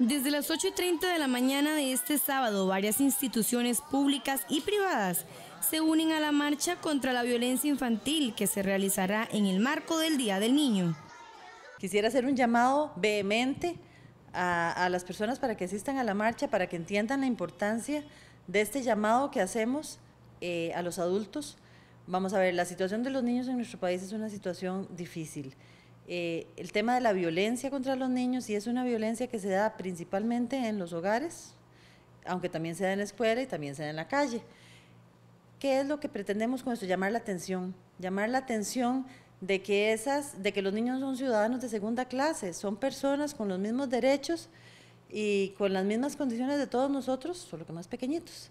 Desde las 8.30 y de la mañana de este sábado, varias instituciones públicas y privadas se unen a la marcha contra la violencia infantil que se realizará en el marco del Día del Niño. Quisiera hacer un llamado vehemente a, las personas para que asistan a la marcha, para que entiendan la importancia de este llamado que hacemos eh, a los adultos. Vamos a ver, la situación de los niños en nuestro país es una situación difícil. Eh, el tema de la violencia contra los niños, y es una violencia que se da principalmente en los hogares, aunque también se da en la escuela y también se da en la calle. ¿Qué es lo que pretendemos con esto? Llamar la atención, llamar la atención de que de que los niños son ciudadanos de segunda clase, son personas con los mismos derechos y con las mismas condiciones de todos nosotros, solo que más pequeñitos.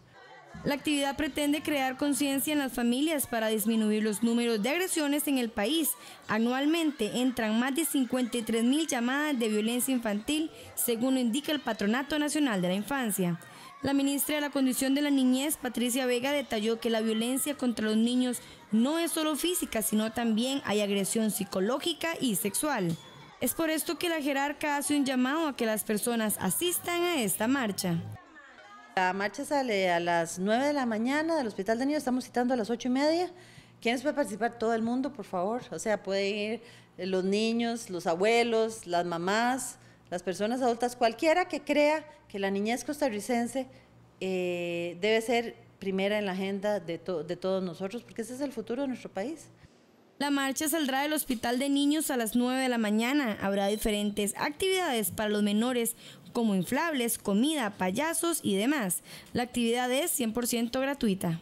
La actividad pretende crear conciencia en las familias para disminuir los números de agresiones en el país. Anualmente entran más de 53 mil llamadas de violencia infantil, según lo indica el Patronato Nacional de la Infancia. La ministra de la Condición de la Niñez, Patricia Vega, detalló que la violencia contra los niños no es solo física, sino también hay agresión psicológica y sexual. Es por esto que la jerarca hace un llamado a que las personas asistan a esta marcha. La marcha sale a las 9 de la mañana del Hospital de Niños, estamos citando a las 8 y media. ¿Quiénes puede participar? Todo el mundo, por favor. O sea, puede ir eh, los niños, los abuelos, las mamás, las personas adultas, cualquiera que crea que la niñez costarricense eh, debe ser primera en la agenda de, de todos nosotros, porque ese es el futuro de nuestro país. La marcha saldrá del Hospital de Niños a las 9 de la mañana. Habrá diferentes actividades para los menores como inflables, comida, payasos y demás. La actividad es 100% gratuita.